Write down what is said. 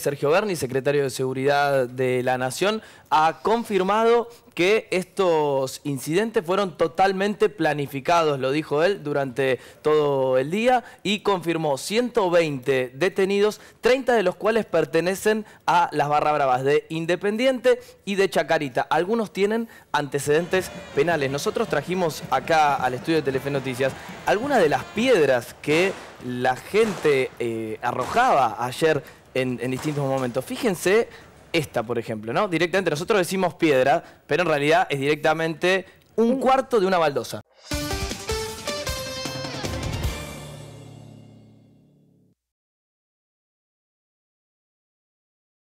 Sergio Berni, secretario de Seguridad de la Nación, ha confirmado que estos incidentes fueron totalmente planificados, lo dijo él durante todo el día, y confirmó 120 detenidos, 30 de los cuales pertenecen a las barra bravas de Independiente y de Chacarita. Algunos tienen antecedentes penales. Nosotros trajimos acá al estudio de Telefe Noticias algunas de las piedras que la gente eh, arrojaba ayer en, distintos momentos. Fíjense esta, por ejemplo, ¿no? Directamente nosotros decimos piedra, pero en realidad es directamente un cuarto de una baldosa.